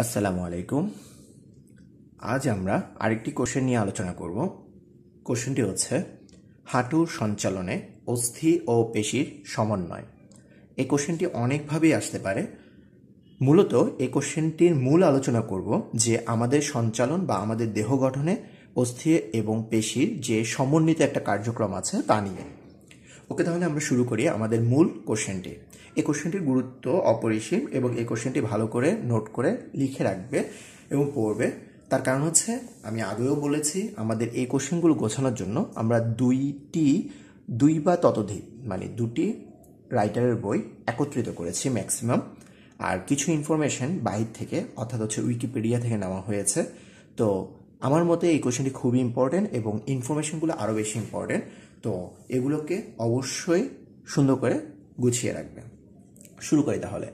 আসসালামু আলাইকুম আজ আমরা আরেকটি কোশ্চেন নিয়ে আলোচনা করব কোশ্চেনটি হচ্ছে হাঁটুর সঞ্চালনে অস্থি ও পেশির সমন্বয় এই কোশ্চেনটি অনেকভাবেই আসতে পারে মূলত এই কোশ্চেনটির মূল আলোচনা করব যে আমাদের সঞ্চালন বা আমাদের দেহ গঠনে অস্থি এবং পেশির যে সমন্বিত একটা কার্যক্রম আছে তা নিয়ে ওকে তাহলে আমরা শুরু করি আমাদের মূল কোশ্চেনটি এই কোশ্চেনটির গুরুত্ব অপরিসীম এবং এই কোশ্চেনটি ভালো করে নোট করে লিখে রাখবে এবং পড়বে তার কারণ হচ্ছে আমি আগেও বলেছি আমাদের এই কোশ্চেনগুলো গোছানোর জন্য আমরা দুইটি দুই বা ততোধিক মানে দুটি রাইটারের বই একত্রিত করেছি ম্যাক্সিমাম আর কিছু ইনফরমেশন বাহির থেকে অর্থাৎ হচ্ছে উইকিপিডিয়া থেকে নেওয়া হয়েছে তো আমার মতে এই কোশ্চেনটি খুবই ইম্পর্টেন্ট এবং ইনফরমেশনগুলো আরও বেশি ইম্পর্টেন্ট তো এগুলোকে অবশ্যই সুন্দর করে গুছিয়ে রাখবে শুরু করি তাহলে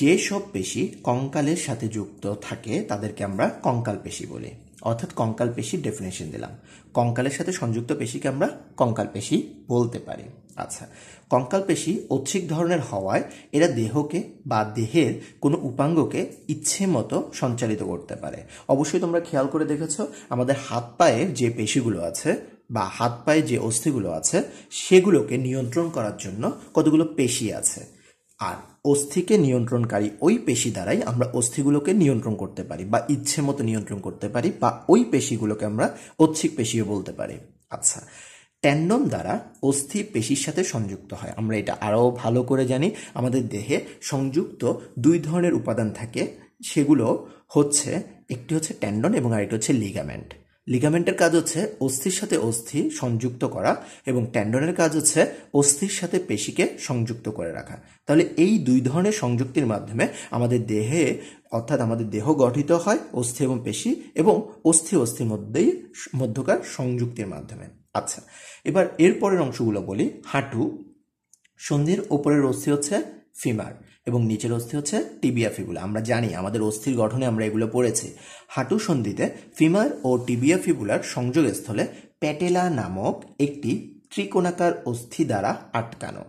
যেসব পেশি কঙ্কালের সাথে যুক্ত থাকে তাদেরকে আমরা কঙ্কাল পেশি বলি অর্থাৎ কঙ্কাল পেশির ডেফিনেশন দিলাম কঙ্কালের সাথে সংযুক্ত পেশিকে আমরা কঙ্কাল পেশি বলতে পারি আচ্ছা কঙ্কাল পেশি ঐচ্ছিক ধরনের হওয়ায় এরা দেহকে বা দেহের কোনো উপাঙ্গকে ইচ্ছে মতো সঞ্চালিত করতে পারে অবশ্যই তোমরা খেয়াল করে দেখেছ আমাদের হাত পায়ের যে পেশিগুলো আছে বা হাত পায়ে যে অস্থিগুলো আছে সেগুলোকে নিয়ন্ত্রণ করার জন্য কতগুলো পেশি আছে আর অস্থিকে নিয়ন্ত্রণকারী ওই পেশি দ্বারাই আমরা অস্থিগুলোকে নিয়ন্ত্রণ করতে পারি বা ইচ্ছে মতো নিয়ন্ত্রণ করতে পারি বা ওই পেশিগুলোকে আমরা ঐচ্ছিক পেশিও বলতে পারি আচ্ছা ট্যান্ডন দ্বারা অস্থি পেশির সাথে সংযুক্ত হয় আমরা এটা আরও ভালো করে জানি আমাদের দেহে সংযুক্ত দুই ধরনের উপাদান থাকে সেগুলো হচ্ছে একটি হচ্ছে ট্যান্ডন এবং আরেকটি হচ্ছে লিগামেন্ট লিগামেন্টের কাজ হচ্ছে অস্থির সাথে অস্থি সংযুক্ত করা এবং ট্যান্ডনের কাজ হচ্ছে অস্থির সাথে পেশিকে সংযুক্ত করে রাখা তাহলে এই দুই ধরনের সংযুক্তির মাধ্যমে আমাদের দেহে অর্থাৎ আমাদের দেহ গঠিত হয় অস্থি এবং পেশি এবং অস্থি অস্থির মধ্যেই মধ্যকার সংযুক্তির মাধ্যমে আচ্ছা এবার এরপরের অংশগুলো বলি হাঁটু সন্ধির ওপরের অস্থি হচ্ছে ফিমার এবং নিচের অস্থি হচ্ছে টিবিয়া ফিবুলা আমরা জানি আমাদের অস্থির গঠনে আমরা এগুলো পড়েছি হাঁটু সন্ধিতে ফিমার ও টিবিয়া ফিবুলার সংযোগস্থলে প্যাটেলা নামক একটি ত্রিকোণাকার অস্থি দ্বারা আটকানো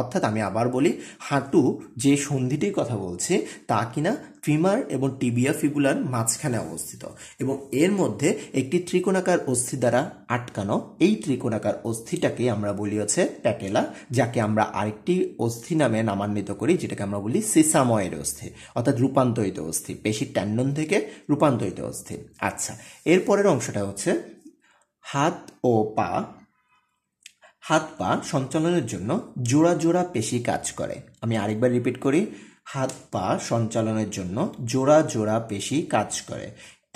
অর্থাৎ আমি আবার বলি হাঁটু যে সন্ধিটির কথা বলছি তা কিনা ট্রিমার এবং টিবিয়া ফিগুলার মাঝখানে অবস্থিত এবং এর মধ্যে একটি ত্রিকোণাকার অস্থি দ্বারা আটকানো এই ত্রিকোণাকার অস্থিটাকে আমরা বলি হচ্ছে প্যাটেলা যাকে আমরা আরেকটি অস্থি নামে নামান্বিত করি যেটাকে আমরা বলি সিসাময়ের অস্থি অর্থাৎ রূপান্তরিত অস্থি পেশির ট্যান্ডন থেকে রূপান্তরিত অস্থি আচ্ছা এরপরের অংশটা হচ্ছে হাত ও পা হাত পা সঞ্চালনের জন্য জোড়া জোড়া পেশি কাজ করে আমি আরেকবার রিপিট করি হাত পা সঞ্চালনের জন্য জোড়া জোড়া পেশি কাজ করে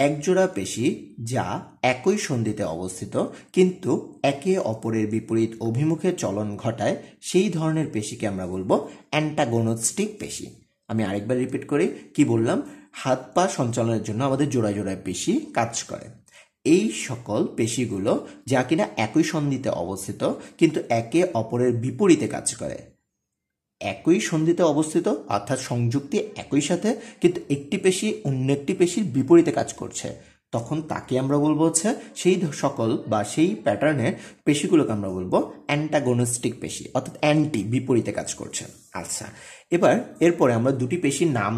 একজোড়া পেশি যা একই সন্ধিতে অবস্থিত কিন্তু একে অপরের বিপরীত অভিমুখে চলন ঘটায় সেই ধরনের পেশিকে আমরা বলবো অ্যান্টাগোনোস্টিক পেশি আমি আরেকবার রিপিট করি কি বললাম হাত পা সঞ্চালনের জন্য আমাদের জোড়া জোড়া পেশি কাজ করে এই সকল পেশিগুলো যা কিনা একই সন্ধিতে অবস্থিত কিন্তু একে অপরের বিপরীতে কাজ করে একই সন্ধিতে অবস্থিত অর্থাৎ সংযুক্তি একই সাথে কিন্তু একটি পেশি অন্য একটি পেশির বিপরীতে কাজ করছে তখন তাকে আমরা বলবো হচ্ছে সেই সকল বা সেই প্যাটার্নের পেশিগুলোকে আমরা বলবো অ্যান্টাগোনিস্টিক পেশি অর্থাৎ অ্যান্টি বিপরীতে কাজ করছে আচ্ছা এবার এরপরে আমরা দুটি পেশির নাম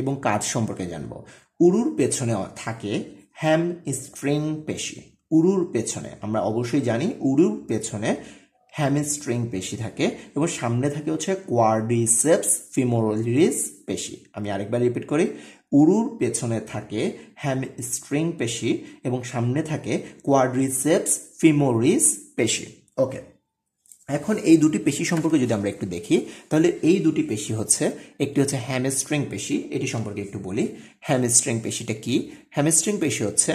এবং কাজ সম্পর্কে জানবো উরুর পেছনে থাকে হ্যাম স্ট্রিং পেশি উরুর পেছনে আমরা অবশ্যই জানি উরুর পেছনে হ্যামস্ট্রিং পেশি থাকে এবং সামনে থাকে হচ্ছে কোয়ার্ডিসেপস ফিমোরোলিস পেশি আমি আরেকবার রিপিট করি উরুর পেছনে থাকে হ্যাম স্ট্রিং পেশি এবং সামনে থাকে কোয়ার্ডিসেপস ফিমোরিস পেশি ওকে এখন এই দুটি পেশি সম্পর্কে যদি আমরা একটু দেখি তাহলে এই দুটি পেশি হচ্ছে একটি হচ্ছে হ্যামস্ট্রিং পেশি এটি সম্পর্কে একটু বলি হ্যামস্ট্রিং পেশিটা কি হ্যামস্ট্রিং পেশি হচ্ছে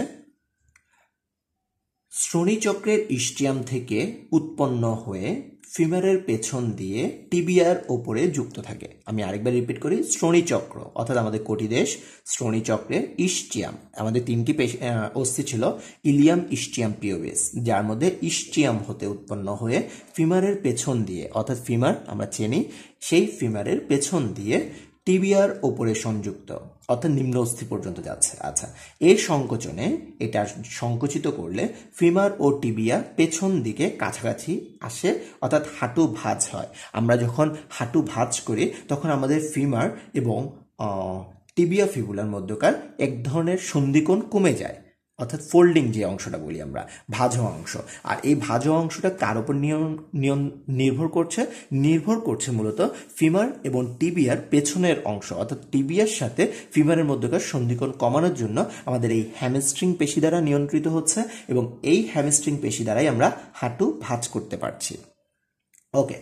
শ্রোণীচক্রের ইস্টিয়াম থেকে উৎপন্ন হয়ে ফিমারের পেছন দিয়ে টিবিয়ার ওপরে যুক্ত থাকে আমি আরেকবার রিপিট করি শ্রোণীচক্র অর্থাৎ আমাদের দেশ শ্রোণীচক্রের ইস্টিয়াম আমাদের তিনটি অস্থি ছিল ইলিয়াম ইস্টিয়াম পিওবেস যার মধ্যে ইস্টিয়াম হতে উৎপন্ন হয়ে ফিমারের পেছন দিয়ে অর্থাৎ ফিমার আমরা চিনি সেই ফিমারের পেছন দিয়ে টিবিয়ার ওপরে সংযুক্ত অর্থাৎ নিম্ন অস্থি পর্যন্ত যাচ্ছে আচ্ছা এই সংকোচনে এটা সংকুচিত করলে ফিমার ও টিবিয়া পেছন দিকে কাছাকাছি আসে অর্থাৎ হাঁটু ভাঁজ হয় আমরা যখন হাঁটু ভাঁজ করি তখন আমাদের ফিমার এবং টিবিয়া ফিবুলার মধ্যকার এক ধরনের সন্ধিকোণ কমে যায় অর্থাৎ ফোল্ডিং যে অংশটা বলি আমরা ভাজো অংশ আর এই ভাজো অংশটা কার উপর নির্ভর করছে নির্ভর করছে মূলত ফিমার এবং টিবিয়ার পেছনের অংশ অর্থাৎ টিবিয়ার সাথে ফিমারের মধ্যকার সন্ধিকোণ কমানোর জন্য আমাদের এই হ্যামস্ট্রিং পেশি দ্বারা নিয়ন্ত্রিত হচ্ছে এবং এই হ্যামস্ট্রিং পেশি দ্বারাই আমরা হাঁটু ভাজ করতে পারছি ওকে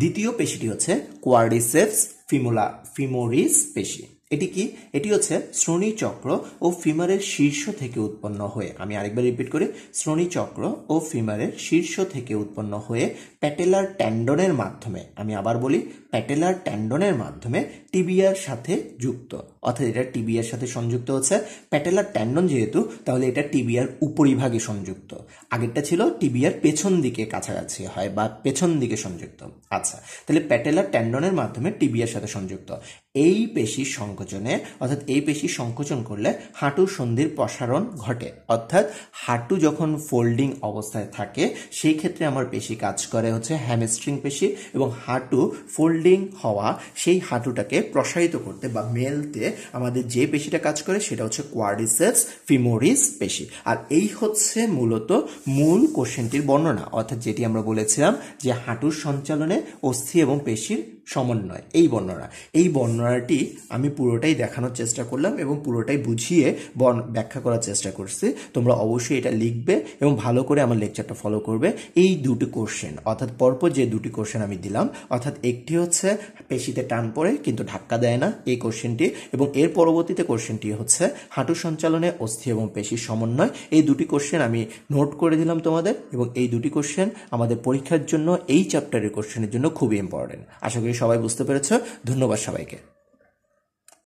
দ্বিতীয় পেশিটি হচ্ছে কোয়ার্ডিসেপস ফিমোলা ফিমোরিস পেশি এটি কি এটি হচ্ছে শ্রোণী চক্র ও ফিমারের শীর্ষ থেকে উৎপন্ন হয়ে আমি আরেকবার রিপিট করি শ্রোণী চক্র ও ফিমারের শীর্ষ থেকে উৎপন্ন হয়ে প্যাটেলার ট্যান্ডনের মাধ্যমে আমি আবার বলি প্যাটেলার ট্যান্ডনের মাধ্যমে টিবিয়ার সাথে যুক্ত অর্থাৎ এটা টিবিয়ার সাথে সংযুক্ত হচ্ছে প্যাটেলার ট্যান্ডন যেহেতু তাহলে এটা টিবিয়ার উপরিভাগে সংযুক্ত আগেরটা ছিল টিবিয়ার পেছন দিকে কাছাকাছি হয় বা পেছন দিকে সংযুক্ত আচ্ছা তাহলে প্যাটেলার ট্যান্ডনের মাধ্যমে টিবিয়ার সাথে সংযুক্ত এই পেশি সংকোচনে অর্থাৎ এই পেশি সংকোচন করলে হাঁটু সন্ধির প্রসারণ ঘটে অর্থাৎ হাঁটু যখন ফোল্ডিং অবস্থায় থাকে সেই ক্ষেত্রে আমার পেশি কাজ করে মানে হচ্ছে হ্যামস্ট্রিং পেশি এবং হাঁটু ফোল্ডিং হওয়া সেই হাঁটুটাকে প্রসারিত করতে বা মেলতে আমাদের যে পেশিটা কাজ করে সেটা হচ্ছে কোয়ারিসেপস ফিমোরিস পেশি আর এই হচ্ছে মূলত মূল কোশ্চেনটির বর্ণনা অর্থাৎ যেটি আমরা বলেছিলাম যে হাঁটুর সঞ্চালনে অস্থি এবং পেশির সমন্বয় এই বর্ণনা এই বর্ণনাটি আমি পুরোটাই দেখানোর চেষ্টা করলাম এবং পুরোটাই বুঝিয়ে ব্যাখ্যা করার চেষ্টা করছি তোমরা অবশ্যই এটা লিখবে এবং ভালো করে আমার লেকচারটা ফলো করবে এই দুটি কোশ্চেন অর্থাৎ পরপর যে দুটি কোশ্চেন আমি দিলাম অর্থাৎ একটি হচ্ছে পেশিতে টান পড়ে কিন্তু ধাক্কা দেয় না এই কোশ্চেনটি এবং এর পরবর্তীতে কোশ্চেনটি হচ্ছে হাঁটু সঞ্চালনে অস্থি এবং পেশির সমন্বয় এই দুটি কোশ্চেন আমি নোট করে দিলাম তোমাদের এবং এই দুটি কোশ্চেন আমাদের পরীক্ষার জন্য এই চ্যাপ্টারের কোশ্চেনের জন্য খুবই ইম্পর্টেন্ট আশা করি সবাই বুঝতে পেরেছ ধন্যবাদ সবাইকে